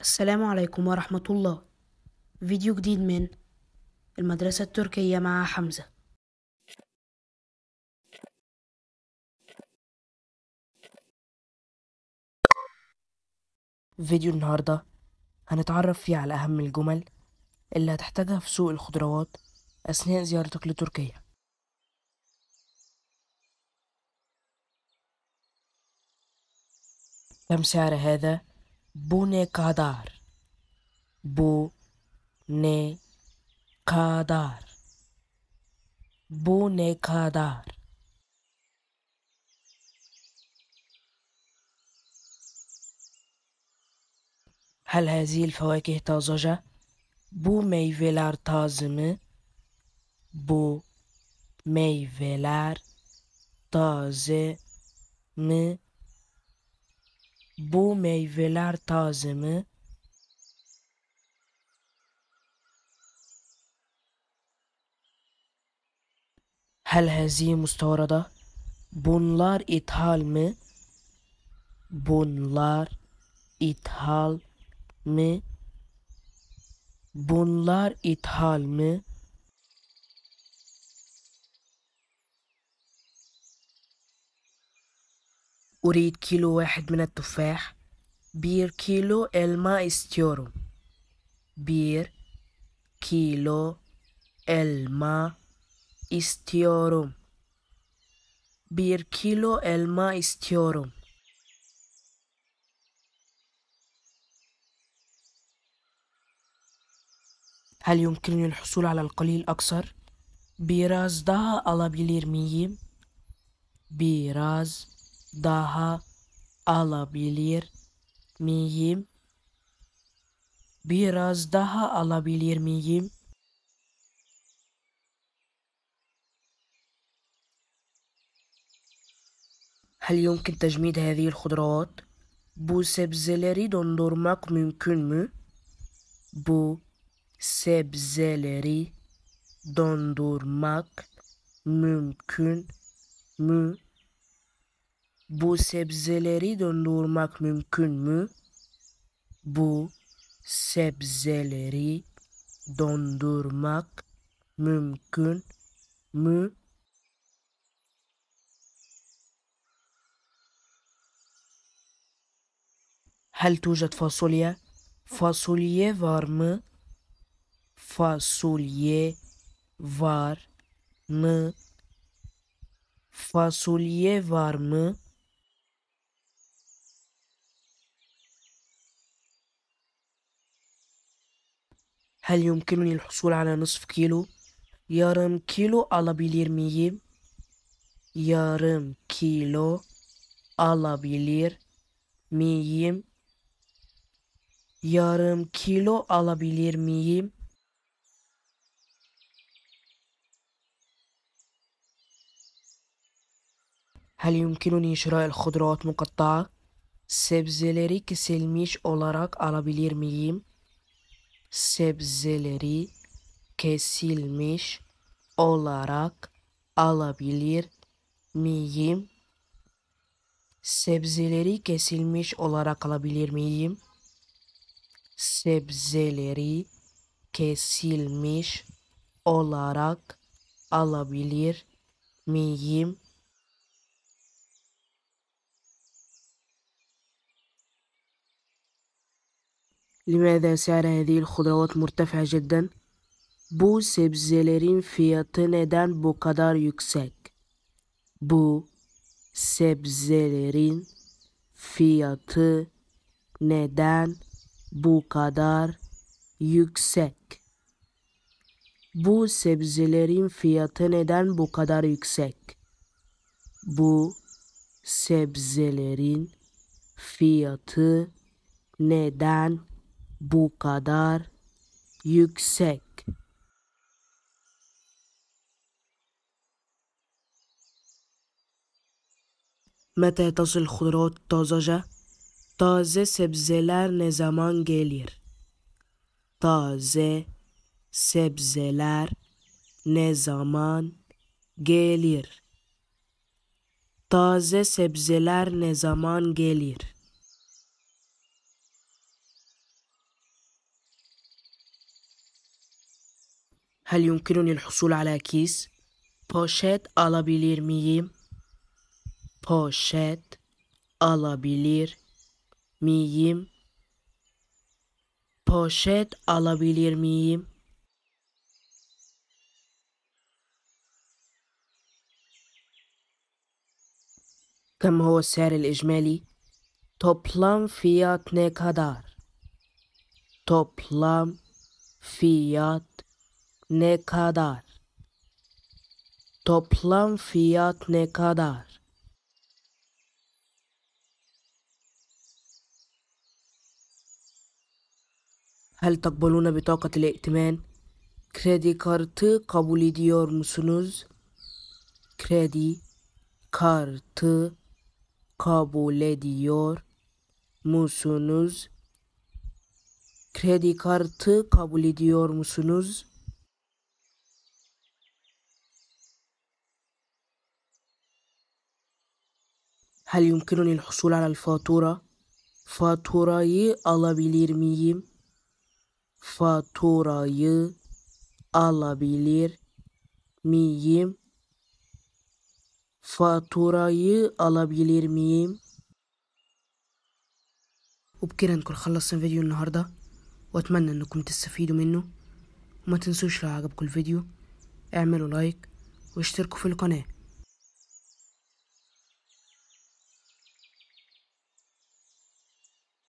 السلام عليكم ورحمة الله فيديو جديد من المدرسة التركية مع حمزة فيديو النهاردة هنتعرف فيه على أهم الجمل اللي هتحتاجها في سوق الخضروات أثناء زيارتك لتركيا كم سعر هذا؟ Bu ne kadar? Bu ne kadar? Bu ne kadar? هل هذه الفواكه طازجة؟ Bu meyveler taze mi? Bu meyveler taze mi? Bu meyveler taze mi? Hel hezi mustavrada? Bunlar ithal mi? Bunlar ithal mi? Bunlar ithal mi? أريد كيلو واحد من التفاح بير كيلو الما استيورو بير كيلو الما استيورو بير كيلو الما استيورو هل يمكنني الحصول على القليل أكثر؟ Biraz daha alabilir miyim? Biraz daha alabilir miyim? Biraz daha alabilir miyim? هل يمكن تجميد هذه الخضروات؟ Bu sebzeleri dondurmak mümkün mü? Bu sebzeleri dondurmak mümkün mü? Bu sebzeleri dondurmak mümkün mü? Bu sebzeleri dondurmak mümkün mü? هل توجد fasulye? Fasulye var mı? Fasulye var mı? Fasulye var mı? هل يمكنني الحصول على نصف كيلو؟ يارم كيلو على بيلير ميجيب يارم كيلو على بيلير ميجيب يارم كيلو على بيلير ميجيب هل يمكنني شراء الخضروات مقطعة؟ سبزيلري كسلميش أولاراك على بيلير ميجيب sebzeleri kesilmiş olarak alabilir miyim? Sebzeleri kesilmiş olarak alabilir miyim? Sebzeleri kesilmiş olarak alabilir miyim? لماذا سعر هذه الخضروات مرتفع جدا؟ Bu sebzelerin fiyatı neden bu kadar yüksek? Bu sebzelerin fiyatı neden bu kadar yüksek? Bu sebzelerin fiyatı neden bu kadar yüksek? Bu sebzelerin fiyatı neden bu kadar yüksek? Mete تصل خضروات طازجة؟ Taze sebzeler ne zaman gelir? Taze sebzeler ne zaman gelir? Taze sebzeler ne zaman gelir? هل يمكنني الحصول على كيس؟ باشات ألا بيلير ميم باشات ألا بيلير ميم باشات ألا بيلير ميم كم هو السعر الإجمالي؟ توبلام فيات نيكادار توبلام فيات ne kadar? Toplam fiyat ne kadar? Hel takbaluna bitakat ile Kredi kartı kabul ediyor musunuz? Kredi kartı kabul ediyor musunuz? Kredi kartı kabul ediyor musunuz? هل يمكنني الحصول على الفاتورة؟ Faturayı alabilir miyim? Faturayı alabilir miyim? Faturayı alabilir miyim؟ وبكده نكون خلصنا فيديو النهاردة وأتمنى أنكم تستفيدوا منه وما تنسوش لو عجبكم الفيديو اعملوا لايك واشتركوا في القناة